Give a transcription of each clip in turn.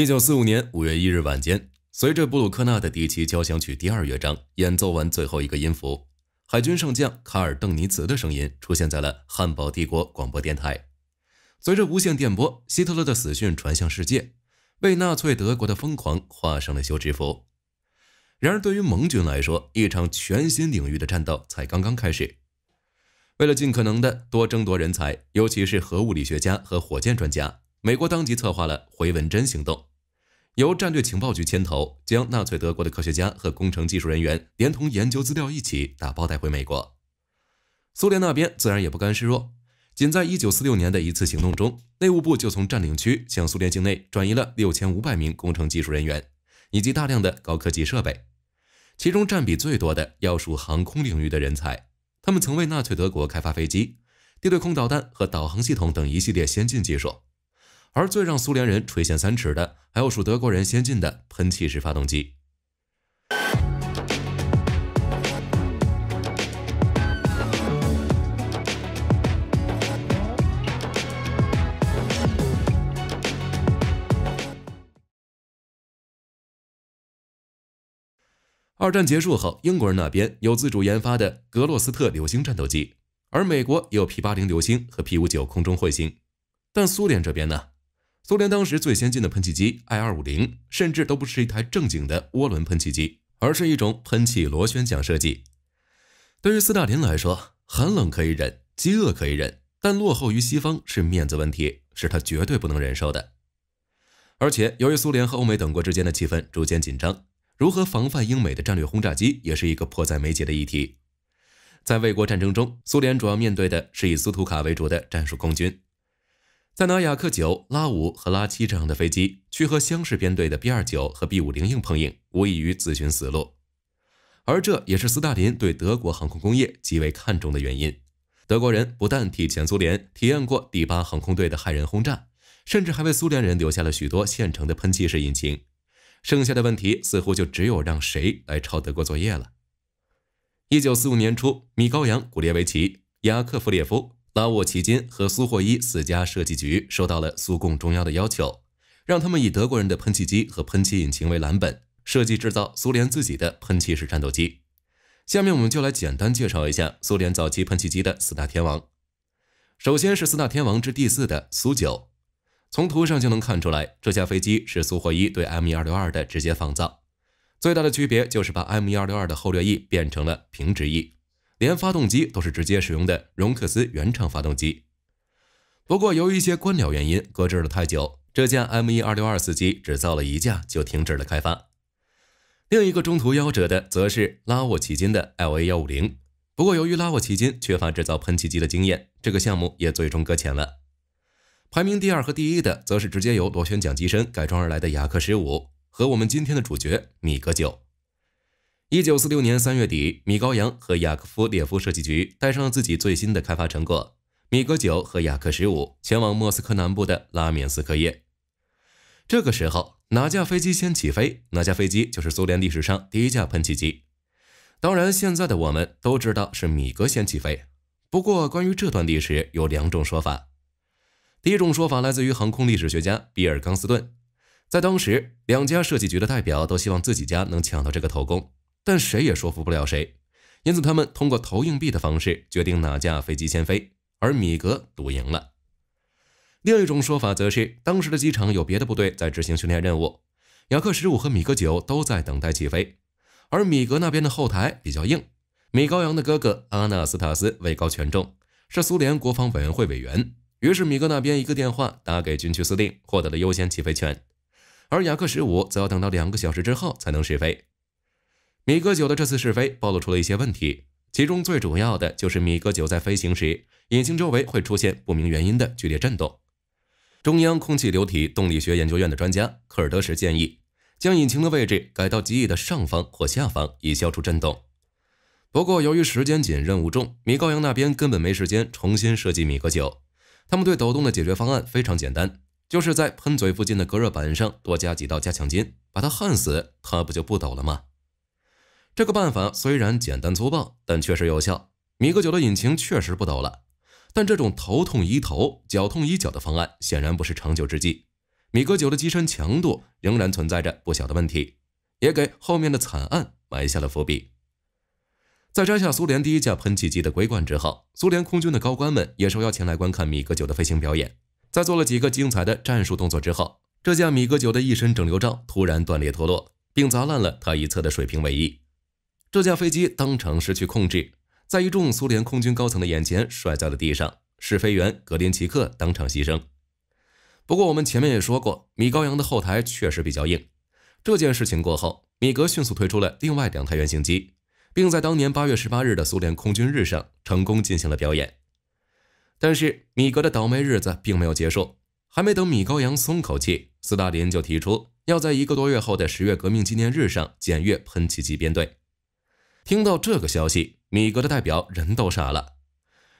一九四五年五月一日晚间，随着布鲁克纳的第七交响曲第二乐章演奏完最后一个音符，海军上将卡尔邓尼茨的声音出现在了汉堡帝国广播电台。随着无线电波，希特勒的死讯传向世界，为纳粹德国的疯狂画上了休止符。然而，对于盟军来说，一场全新领域的战斗才刚刚开始。为了尽可能的多争夺人才，尤其是核物理学家和火箭专家，美国当即策划了回纹针行动。由战略情报局牵头，将纳粹德国的科学家和工程技术人员，连同研究资料一起打包带回美国。苏联那边自然也不甘示弱，仅在1946年的一次行动中，内务部就从占领区向苏联境内转移了6500名工程技术人员，以及大量的高科技设备。其中占比最多的要数航空领域的人才，他们曾为纳粹德国开发飞机、地对空导弹和导航系统等一系列先进技术。而最让苏联人垂涎三尺的，还要数德国人先进的喷气式发动机。二战结束后，英国人那边有自主研发的格洛斯特流星战斗机，而美国也有 P 八零流星和 P 五九空中彗星，但苏联这边呢？苏联当时最先进的喷气机 I-250，甚至都不是一台正经的涡轮喷气机，而是一种喷气螺旋桨设计。对于斯大林来说，寒冷可以忍，饥饿可以忍，但落后于西方是面子问题，是他绝对不能忍受的。而且，由于苏联和欧美等国之间的气氛逐渐紧张，如何防范英美的战略轰炸机也是一个迫在眉睫的议题。在卫国战争中，苏联主要面对的是以斯图卡为主的战术空军。再拿雅克九、拉五和拉七这样的飞机去和箱式编队的 B 二九和 B 五零硬碰硬，无异于自寻死路。而这也是斯大林对德国航空工业极为看重的原因。德国人不但替前苏联体验过第八航空队的骇人轰炸，甚至还为苏联人留下了许多现成的喷气式引擎。剩下的问题似乎就只有让谁来抄德国作业了。一九四五年初，米高扬、古列维奇、雅克夫列夫。拉沃奇金和苏霍伊四家设计局收到了苏共中央的要求，让他们以德国人的喷气机和喷气引擎为蓝本，设计制造苏联自己的喷气式战斗机。下面我们就来简单介绍一下苏联早期喷气机的四大天王。首先是四大天王之第四的苏九，从图上就能看出来，这架飞机是苏霍伊对 M 一二六二的直接仿造，最大的区别就是把 M 一二六二的后掠翼变成了平直翼。连发动机都是直接使用的荣克斯原厂发动机，不过由于一些官僚原因搁置了太久，这架 M e 二六二飞机只造了一架就停止了开发。另一个中途夭折的则是拉沃奇金的 L A 幺五零，不过由于拉沃奇金缺乏制造喷气机的经验，这个项目也最终搁浅了。排名第二和第一的则是直接由螺旋桨机身改装而来的雅克十五和我们今天的主角米格九。一九四六年三月底，米高扬和雅克夫列夫设计局带上自己最新的开发成果——米格九和雅克十五，前往莫斯科南部的拉缅斯科耶。这个时候，哪架飞机先起飞，哪架飞机就是苏联历史上第一架喷气机。当然，现在的我们都知道是米格先起飞。不过，关于这段历史有两种说法。第一种说法来自于航空历史学家比尔·冈斯顿，在当时，两家设计局的代表都希望自己家能抢到这个头功。但谁也说服不了谁，因此他们通过投硬币的方式决定哪架飞机先飞。而米格赌赢了。另一种说法则是，当时的机场有别的部队在执行训练任务，雅克十五和米格九都在等待起飞，而米格那边的后台比较硬，米高扬的哥哥阿纳斯塔斯位高权重，是苏联国防委员会委员。于是米格那边一个电话打给军区司令，获得了优先起飞权，而雅克十五则要等到两个小时之后才能试飞。米格九的这次试飞暴露出了一些问题，其中最主要的就是米格九在飞行时，引擎周围会出现不明原因的剧烈震动。中央空气流体动力学研究院的专家科尔德什建议，将引擎的位置改到机翼的上方或下方，以消除震动。不过，由于时间紧、任务重，米高扬那边根本没时间重新设计米格九。他们对抖动的解决方案非常简单，就是在喷嘴附近的隔热板上多加几道加强筋，把它焊死，它不就不抖了吗？这个办法虽然简单粗暴，但确实有效。米格九的引擎确实不抖了，但这种头痛医头、脚痛医脚的方案显然不是长久之计。米格九的机身强度仍然存在着不小的问题，也给后面的惨案埋下了伏笔。在摘下苏联第一架喷气机的桂冠之后，苏联空军的高官们也受邀前来观看米格九的飞行表演。在做了几个精彩的战术动作之后，这架米格九的一身整流罩突然断裂脱落，并砸烂了它一侧的水平尾翼。这架飞机当场失去控制，在一众苏联空军高层的眼前摔在了地上。试飞员格林奇克当场牺牲。不过，我们前面也说过，米高扬的后台确实比较硬。这件事情过后，米格迅速推出了另外两台原型机，并在当年八月十八日的苏联空军日上成功进行了表演。但是，米格的倒霉日子并没有结束。还没等米高扬松口气，斯大林就提出要在一个多月后的十月革命纪念日上检阅喷气机编队。听到这个消息，米格的代表人都傻了。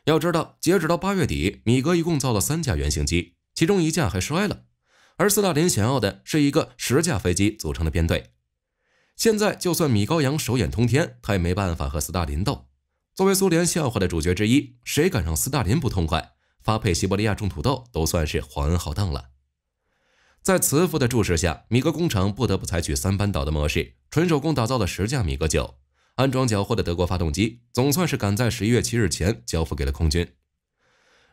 要知道，截止到八月底，米格一共造了三架原型机，其中一架还摔了。而斯大林想要的是一个十架飞机组成的编队。现在，就算米高扬手眼通天，他也没办法和斯大林斗。作为苏联笑话的主角之一，谁敢让斯大林不痛快，发配西伯利亚种土豆都算是皇恩浩荡了。在慈父的注视下，米格工厂不得不采取三班倒的模式，纯手工打造了十架米格九。安装缴获的德国发动机，总算是赶在十一月七日前交付给了空军。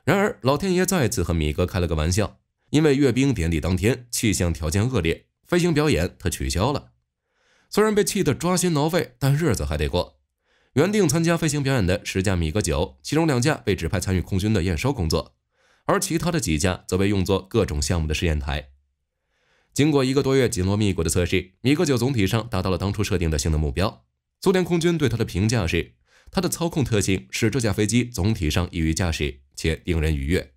然而，老天爷再次和米格开了个玩笑，因为阅兵典礼当天气象条件恶劣，飞行表演他取消了。虽然被气得抓心挠肺，但日子还得过。原定参加飞行表演的十架米格九，其中两架被指派参与空军的验收工作，而其他的几架则被用作各种项目的试验台。经过一个多月紧锣密鼓的测试，米格九总体上达到了当初设定的性能目标。苏联空军对它的评价是：它的操控特性使这架飞机总体上易于驾驶且令人愉悦，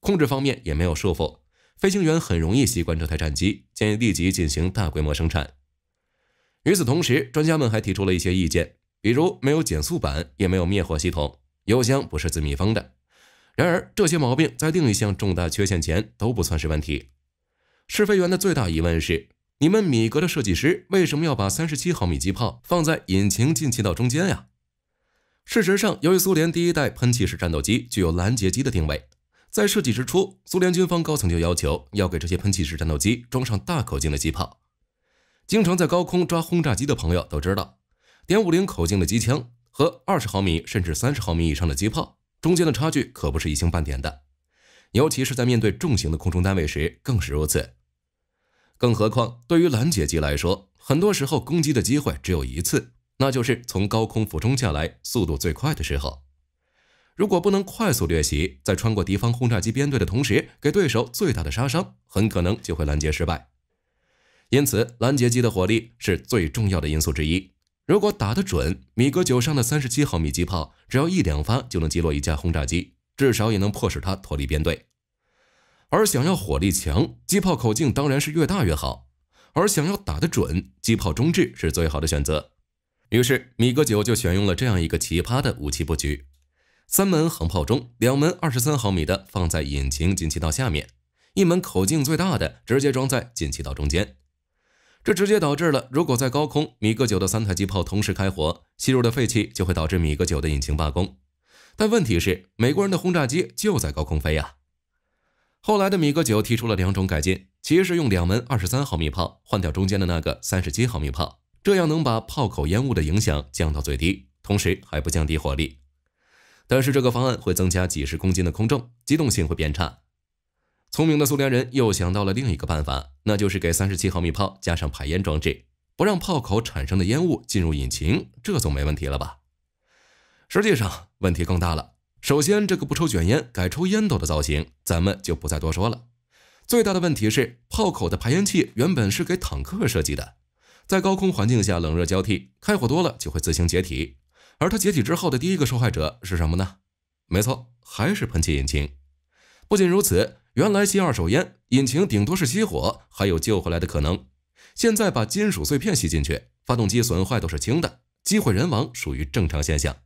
控制方面也没有束缚，飞行员很容易习惯这台战机。建议立即进行大规模生产。与此同时，专家们还提出了一些意见，比如没有减速板，也没有灭火系统，油箱不是自密封的。然而，这些毛病在另一项重大缺陷前都不算是问题。试飞员的最大疑问是。你们米格的设计师为什么要把三十七毫米机炮放在引擎进气道中间呀？事实上，由于苏联第一代喷气式战斗机具有拦截机的定位，在设计之初，苏联军方高层就要求要给这些喷气式战斗机装上大口径的机炮。经常在高空抓轰炸机的朋友都知道，点五零口径的机枪和二十毫米甚至三十毫米以上的机炮中间的差距可不是一星半点的，尤其是在面对重型的空中单位时更是如此。更何况，对于拦截机来说，很多时候攻击的机会只有一次，那就是从高空俯冲下来、速度最快的时候。如果不能快速掠袭，在穿过敌方轰炸机编队的同时给对手最大的杀伤，很可能就会拦截失败。因此，拦截机的火力是最重要的因素之一。如果打得准，米格九上的三十七毫米机炮，只要一两发就能击落一架轰炸机，至少也能迫使它脱离编队。而想要火力强，机炮口径当然是越大越好；而想要打得准，机炮中置是最好的选择。于是米格九就选用了这样一个奇葩的武器布局：三门航炮中，两门二十三毫米的放在引擎进气道下面，一门口径最大的直接装在进气道中间。这直接导致了，如果在高空，米格九的三台机炮同时开火，吸入的废气就会导致米格九的引擎罢工。但问题是，美国人的轰炸机就在高空飞呀！后来的米格九提出了两种改进：，其实是用两门二十三毫米炮换掉中间的那个三十七毫米炮，这样能把炮口烟雾的影响降到最低，同时还不降低火力；，但是这个方案会增加几十公斤的空重，机动性会变差。聪明的苏联人又想到了另一个办法，那就是给三十七毫米炮加上排烟装置，不让炮口产生的烟雾进入引擎，这总没问题了吧？实际上，问题更大了。首先，这个不抽卷烟改抽烟斗的造型，咱们就不再多说了。最大的问题是，炮口的排烟器原本是给坦克设计的，在高空环境下冷热交替，开火多了就会自行解体。而它解体之后的第一个受害者是什么呢？没错，还是喷气引擎。不仅如此，原来吸二手烟，引擎顶多是熄火，还有救回来的可能。现在把金属碎片吸进去，发动机损坏都是轻的，机毁人亡属于正常现象。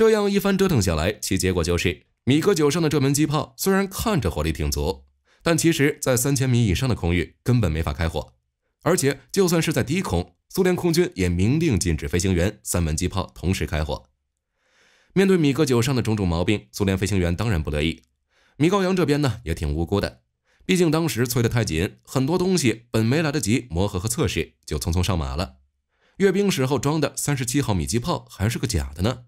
这样一番折腾下来，其结果就是米格九上的这门机炮虽然看着火力挺足，但其实，在三千米以上的空域根本没法开火。而且，就算是在低空，苏联空军也明令禁止飞行员三门机炮同时开火。面对米格九上的种种毛病，苏联飞行员当然不乐意。米高扬这边呢，也挺无辜的，毕竟当时催得太紧，很多东西本没来得及磨合和测试，就匆匆上马了。阅兵时候装的三十七毫米机炮还是个假的呢。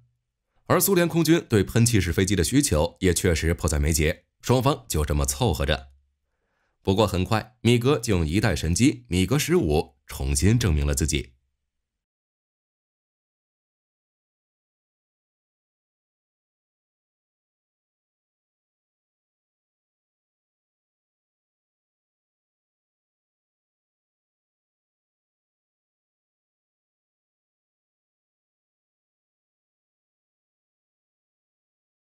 而苏联空军对喷气式飞机的需求也确实迫在眉睫，双方就这么凑合着。不过很快，米格就用一代神机米格十五重新证明了自己。